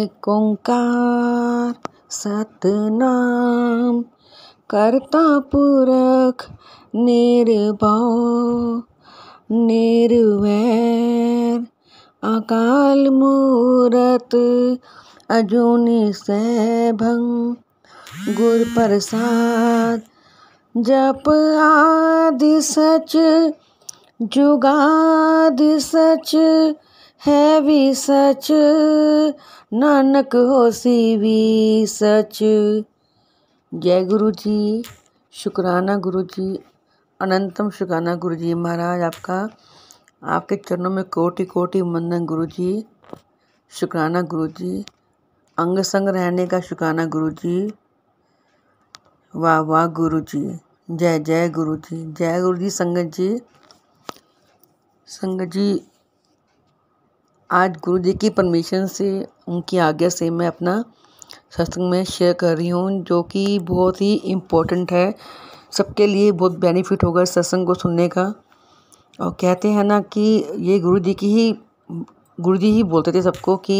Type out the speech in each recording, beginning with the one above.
एक ओंकार सतनाम करता पुरख निर्भव निर्वैर अकाल मूरत अजूनी सैभं गुर प्रसाद जप आदि सच जुगादि सच है भी सच नानक होशी भी सच जय गुरु जी शुक्राना गुरु जी अनंतम शुक्राना गुरु जी महाराज आपका आपके चरणों में कोटि कोटि मंदन गुरु जी शुक्राना गुरु जी अंग संग रहने का शुक्राना गुरु जी वाह वाह गुरु जी जय जय गुरु जी जय गुरु जी संगत जी संगत जी आज गुरु जी की परमिशन से उनकी आज्ञा से मैं अपना सत्संग में शेयर कर रही हूँ जो कि बहुत ही इम्पोर्टेंट है सबके लिए बहुत बेनिफिट होगा सत्संग को सुनने का और कहते हैं ना कि ये गुरु जी की ही गुरु जी ही बोलते थे सबको कि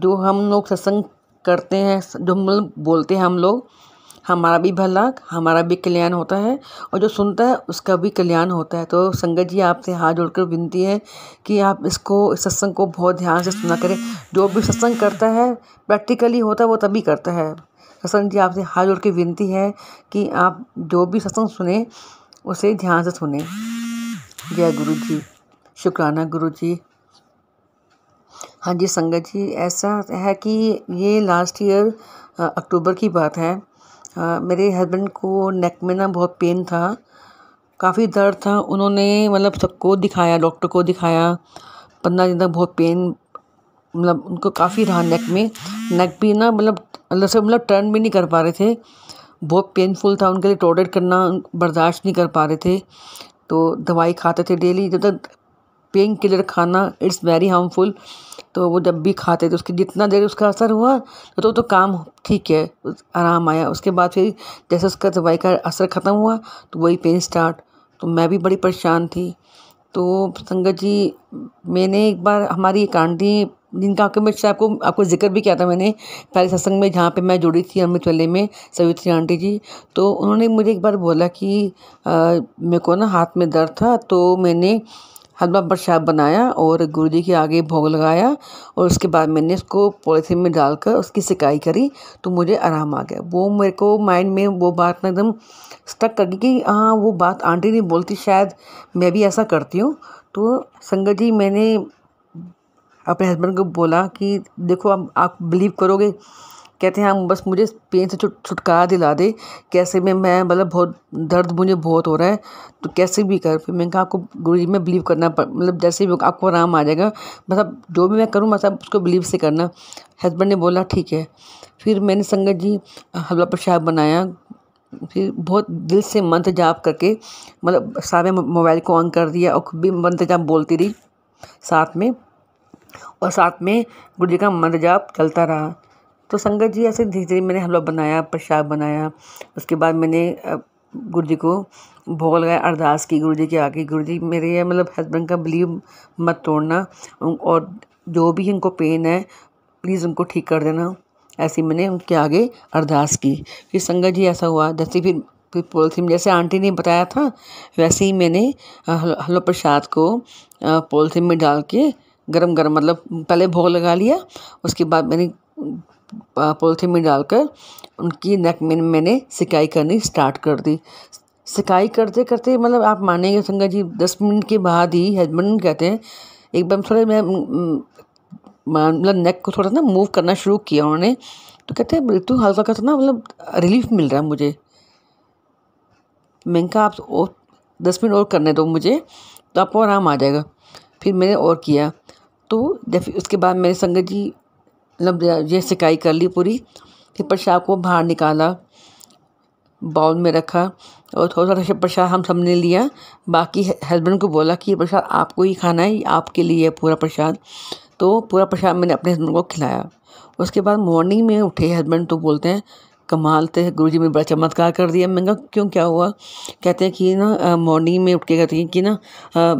जो हम लोग सत्संग करते हैं जो मतलब बोलते हैं हम लोग हमारा भी भला हमारा भी कल्याण होता है और जो सुनता है उसका भी कल्याण होता है तो संगत जी आपसे हाथ जोड़कर विनती है कि आप इसको इस सत्संग को बहुत ध्यान से सुना करें जो भी सत्संग करता है प्रैक्टिकली होता है वो तभी करता है सत्संग जी आपसे हाथ जोड़ के विनती है कि आप जो भी सत्संग सुने उसे ध्यान से सुने जय गुरु जी शुक्राना गुरु जी हाँ जी संगत जी ऐसा है कि ये लास्ट ईयर अक्टूबर की बात है मेरे हस्बैंड को नेक में ना बहुत पेन था काफ़ी दर्द था उन्होंने मतलब सबको दिखाया डॉक्टर को दिखाया पंद्रह दिन तक बहुत पेन मतलब उनको काफ़ी रहा नेक में नेक भी ना मतलब अलग से मतलब टर्न भी नहीं कर पा रहे थे बहुत पेनफुल था उनके लिए टॉयलेट करना बर्दाश्त नहीं कर पा रहे थे तो दवाई खाते थे डेली जब तक पेन किलर खाना इट्स वेरी हार्मफुल तो वो जब भी खाते थे उसकी जितना देर उसका असर हुआ तो तो काम ठीक है आराम आया उसके बाद फिर जैसे उसका दवाई का असर ख़त्म हुआ तो वही पेन स्टार्ट तो मैं भी बड़ी परेशान थी तो संगत जी मैंने एक बार हमारी एक आंटी जिनका आपके मैं आपको आपको जिक्र भी किया था मैंने पहले सत्संग में जहाँ पे मैं जुड़ी थी अमृत वाले में सवित्री आंटी जी तो उन्होंने मुझे एक बार बोला कि मेरे को ना हाथ में दर्द था तो मैंने हलवा प्रसाद बनाया और गुरु जी के आगे भोग लगाया और उसके बाद मैंने उसको पॉलीथीन में डालकर उसकी सिकाई करी तो मुझे आराम आ गया वो मेरे को माइंड में वो बात ना एकदम स्टक कर गई कि हाँ वो बात आंटी ने बोलती शायद मैं भी ऐसा करती हूँ तो संगत जी मैंने अपने हस्बैंड को बोला कि देखो आप आप बिलीव करोगे कहते हैं हम बस मुझे पेन से छुटकारा दिला दे कैसे में मैं मतलब बहुत दर्द मुझे बहुत हो रहा है तो कैसे भी कर फिर मैंने कहा आपको गुरु जी में बिलीव करना मतलब जैसे भी आपको आराम आ जाएगा मतलब जो भी मैं करूँ मतलब उसको बिलीव से करना हस्बैंड ने बोला ठीक है फिर मैंने संगत जी हलवा प्रसाद बनाया फिर बहुत दिल से मंत्र जाप करके मतलब सारे मोबाइल को ऑन कर दिया और खुद भी मंत्र जाप बोलती रही साथ में और साथ में गुरु जी का मंत्र जाप चलता रहा तो संगत जी ऐसे धीरे धीरे मैंने हलवा बनाया प्रसाद बनाया उसके बाद मैंने गुरु जी को भोग लगाया अरदास की गुरु जी के आगे गुरु जी मेरे मतलब हस्बैंड का बिलीव मत तोड़ना और जो भी इनको पेन है प्लीज़ उनको ठीक कर देना ऐसी मैंने उनके आगे अरदास की फिर संगत जी ऐसा हुआ जैसे फिर फिर पोलथीन जैसे आंटी ने बताया था वैसे ही मैंने हलो प्रसाद को पोलथीन में डाल के गरम गरम मतलब पहले भोग लगा लिया उसके बाद मैंने पॉलीथीन में डालकर उनकी नेक में मैंने सिकाई करनी स्टार्ट कर दी सिकाई करते करते मतलब आप मानेंगे संगा जी दस मिनट के बाद ही हस्बैंड कहते हैं एकदम थोड़ा मैं मतलब नेक को थोड़ा ना मूव करना शुरू किया उन्होंने तो कहते हैं बिल्कुल हल्का का ना मतलब रिलीफ मिल रहा है मुझे मैंने कहा आप और दस मिनट और करने दो मुझे तो आपको आराम आ जाएगा फिर मैंने और किया तो उसके बाद मेरे संगत जी मतलब ये सिकाई कर ली पूरी फिर प्रसाद को बाहर निकाला बाउल में रखा और थोड़ा सा प्रसाद हम सबने लिया बाकी हस्बैंड को बोला कि ये प्रसाद आपको ही खाना है आपके लिए है पूरा प्रसाद तो पूरा प्रसाद मैंने अपने हस्बैंड को खिलाया उसके बाद मॉर्निंग में उठे हस्बैंड तो बोलते हैं कमाल थे गुरु जी ने बड़ा चमत्कार कर दिया मैंने कहा क्यों क्या हुआ कहते हैं कि ना मॉर्निंग में उठ के कहते हैं कि ना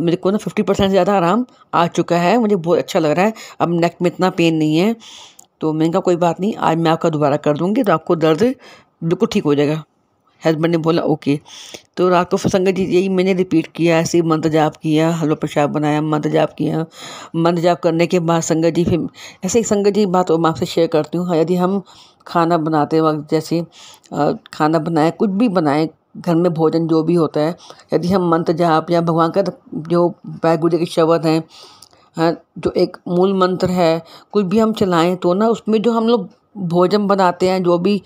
मेरे को ना फिफ्टी परसेंट से ज़्यादा आराम आ चुका है मुझे बहुत अच्छा लग रहा है अब नेक में इतना पेन नहीं है तो मैंने कहा कोई बात नहीं आज मैं आपका दोबारा कर दूँगी तो आपको दर्द बिल्कुल ठीक हो जाएगा हस्बैंड ने बोला ओके तो रात को संगत जी यही मैंने रिपीट किया ऐसे ही मंत्र जाप किया हलवा प्रसाद बनाया मंत्र जाप किया मंत्र जाप करने के बाद संगत जी फिर ऐसे ही संगत जी बात मैं आपसे शेयर करती हूँ यदि हम खाना बनाते वक्त जैसे खाना बनाए कुछ भी बनाए घर में भोजन जो भी होता है यदि हम मंत्र जाप या भगवान का जो वाहगुरु के शब्द हैं जो एक मूल मंत्र है कुछ भी हम चलाएं तो ना उसमें जो हम लोग भोजन बनाते हैं जो भी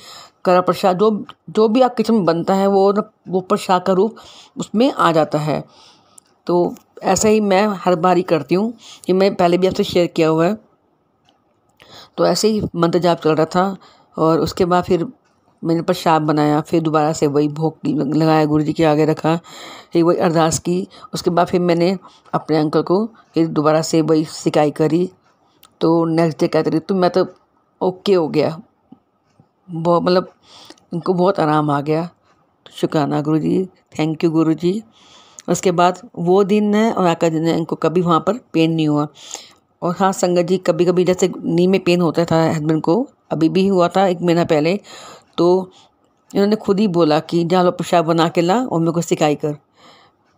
करा प्रसाद जो जो भी आप किचन में बनता है वो वो प्रसाद का रूप उसमें आ जाता है तो ऐसा ही मैं हर बार ही करती हूँ ये मैं पहले भी आपसे शेयर किया हुआ है तो ऐसे ही मंत्र जाप चल रहा था और उसके बाद फिर मैंने प्रसाद बनाया फिर दोबारा से वही भोग लगाया गुरु जी के आगे रखा फिर वही अरदास की उसके बाद फिर मैंने अपने अंकल को फिर दोबारा से वही सिकाई करी तो नेक्स्ट डे कहते थे तो मैं तो ओके हो गया बहुत मतलब उनको बहुत आराम आ गया शुक्राना गुरु जी थैंक यू गुरु जी उसके बाद वो दिन है और आका दिन है इनको कभी वहाँ पर पेन नहीं हुआ और हाँ संगत जी कभी कभी जैसे नी में पेन होता था हस्बैंड को अभी भी हुआ था एक महीना पहले तो इन्होंने खुद ही बोला कि जहाँ लो पेशाब बना के ला और मेरे को सिखाई कर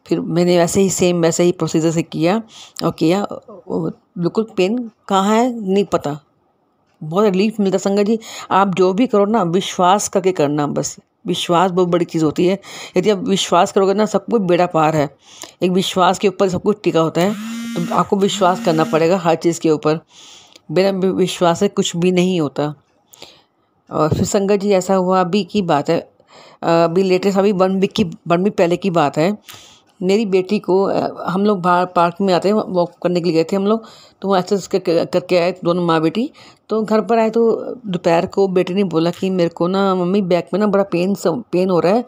फिर मैंने वैसे ही सेम वैसे ही प्रोसीजर से किया और किया बिल्कुल पेन कहाँ है नहीं पता बहुत रिलीफ मिलता संगत जी आप जो भी करो ना विश्वास करके करना बस विश्वास बहुत बड़ी चीज़ होती है यदि आप विश्वास करोगे ना सब कुछ बेड़ा पार है एक विश्वास के ऊपर सब कुछ टिका होता है तो आपको विश्वास करना पड़ेगा हर चीज़ के ऊपर बिना विश्वास से कुछ भी नहीं होता और फिर संगत जी ऐसा हुआ अभी की बात है अभी लेटेस्ट अभी वन वीक की वन वीक पहले की बात है मेरी बेटी को हम लोग बाहर पार्क में आते हैं वॉक करने के लिए गए थे हम लोग तो वहाँ एक्सरसाइज कर, करके आए दोनों माँ बेटी तो घर पर आए तो दोपहर को बेटी ने बोला कि मेरे को ना मम्मी बैक में ना बड़ा पेन पेन हो रहा है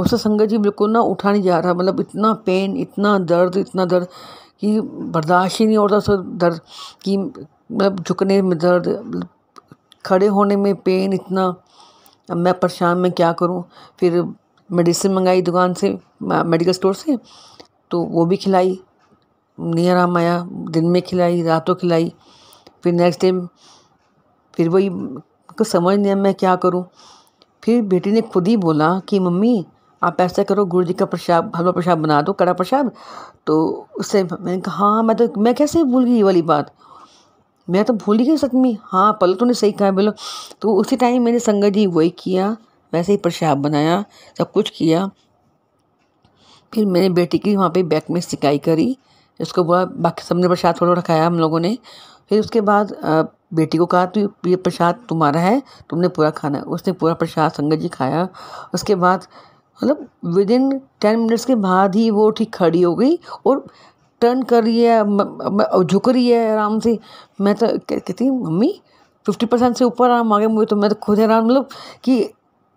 उससे संगत जी बिल्कुल ना उठा नहीं जा रहा मतलब इतना पेन इतना दर्द इतना दर्द कि बर्दाश्त ही नहीं हो रहा सर दर्द कि मतलब झुकने में दर्द खड़े होने में पेन इतना अब मैं परेशान मैं क्या करूं फिर मेडिसिन मंगाई दुकान से मेडिकल स्टोर से तो वो भी खिलाई नहीं आराम आया दिन में खिलाई रातों खिलाई फिर नेक्स्ट टाइम फिर वही कुछ समझ नहीं आया मैं क्या करूँ फिर बेटी ने खुद ही बोला कि मम्मी आप ऐसा करो गुरु जी का प्रसाद हलवा प्रसाद बना दो कड़ा प्रसाद तो उससे मैंने कहा हाँ मैं तो मैं कैसे भूल गई ये वाली बात मैं तो भूल ही गई सकती हाँ पल तो ने सही कहा बोलो तो उसी टाइम मैंने संगत जी वही किया वैसे ही प्रसाद बनाया सब कुछ किया फिर मैंने बेटी की वहाँ पे बैक में सिकाई करी उसको बोला बाकी सबने प्रसाद थोड़ा रखाया हम लोगों ने फिर उसके बाद बेटी को कहा तो ये प्रसाद तुम्हारा है तुमने पूरा खाना है उसने पूरा प्रसाद संगत जी खाया उसके बाद मतलब विद इन टेन मिनट्स के बाद ही वो ठीक खड़ी हो गई और टर्न कर रही है झुक रही है आराम से मैं तो कहती मम्मी फिफ्टी परसेंट से ऊपर आराम आ गया मुझे तो मैं तो खुद हैरान मतलब कि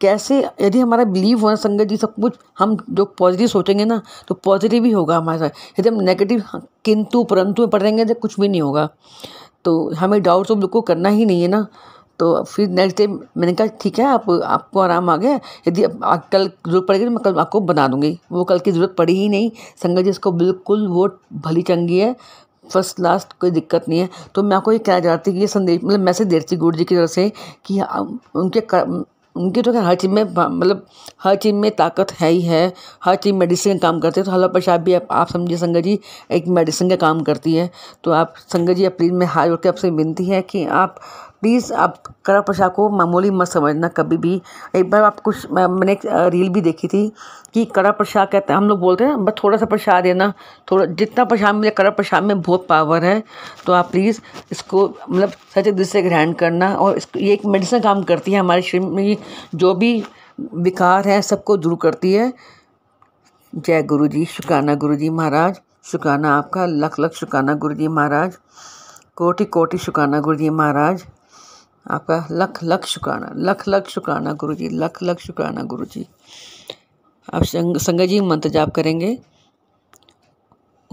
कैसे यदि हमारा बिलीव हुआ संगत जी सब कुछ हम जो पॉजिटिव सोचेंगे ना तो पॉजिटिव ही होगा हमारे साथ यदि हम नेगेटिव हाँ, किंतु परंतु में पढ़ेंगे तो कुछ भी नहीं होगा तो हमें डाउट तो बिल्कुल करना ही नहीं है ना तो फिर नेक्स्ट डे मैंने कहा ठीक है आप आपको आराम आ गया यदि आप कल जरूरत पड़ेगी तो मैं कल आपको बना दूंगी वो कल की ज़रूरत पड़ी ही नहीं संगत जी इसको बिल्कुल वो भली चंगी है फर्स्ट लास्ट कोई दिक्कत नहीं है तो मैं आपको ये कहना चाहती कि ये संदेश मतलब मैसेज दे रही गुरु जी की तरफ से कि उनके कर, उनकी तो हर चीज़ में मतलब हर चीज़ में ताकत है ही है हर चीज़ मेडिसिन काम करती है तो हल्ला पेशाब भी आप, आप समझिए संगत जी एक मेडिसिन का काम करती है तो आप संगत जी प्लीज़ मैं हाथ जोड़ के आपसे विनती है कि आप प्लीज़ आप कड़ा प्रसाद को मामूली मत समझना कभी भी एक बार आप कुछ मैंने एक रील भी देखी थी कि कड़ा प्रसाद कहते हैं हम लोग बोलते हैं बस थोड़ा सा प्रसाद देना थोड़ा जितना प्रसाद मिले कड़ा प्रसाद में बहुत पावर है तो आप प्लीज़ इसको मतलब सच दिल से ग्रहण करना और इसको ये एक मेडिसिन काम करती है हमारे शरीर में जो भी विकार है सबको दूर करती है जय गुरु जी शुकाना गुरु जी महाराज शुकाना आपका लख लख शुकाना गुरु जी महाराज कोटि कोटि शुकाना गुरु जी महाराज आपका लख लख शुक्राना लख लख शुक्राना गुरु जी लख लख शुक्राना गुरु जी आप संग संगत जी मंत्र जाप करेंगे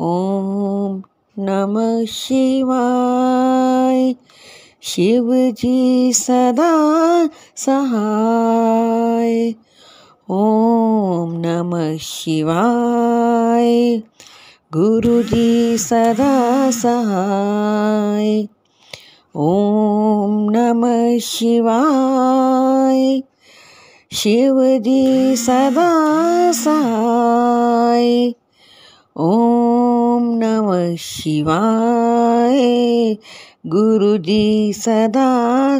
ओम नमः शिवाय शिव जी सदा सहाय ओम नमः शिवाय गुरु जी सदा सहाय ॐ नम शिवाय शिवजी सदा शिििवी ॐ नमः नम गुरुजी सदा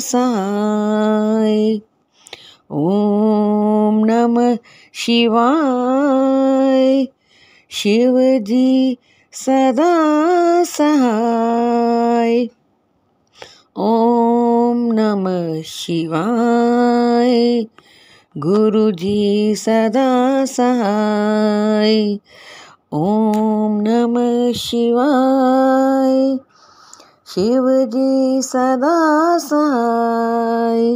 सै नम नमः शिवाय शिवजी सदा सहाय ओम नमः शिवाय गुरुजी सदा सहाय ओम नमः शिवाय शिवजी सदा सहाय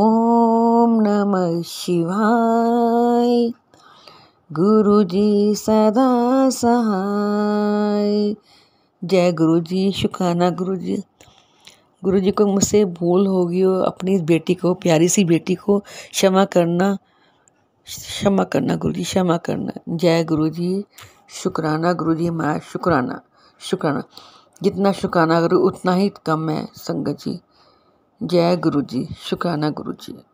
ओम नमः शिवाय गुरुजी सदा सहाय जय गुरुजी शुखाना गुरुजी गुरु जी को मुझसे भूल होगी और अपनी बेटी को प्यारी सी बेटी को क्षमा करना क्षमा करना गुरु जी क्षमा करना जय गुरु जी शुक्राना गुरु जी महाराज शुक्राना शुक्राना जितना शुक्राना करो उतना ही कम है संगत जी जय गुरु जी शुक्राना गुरु जी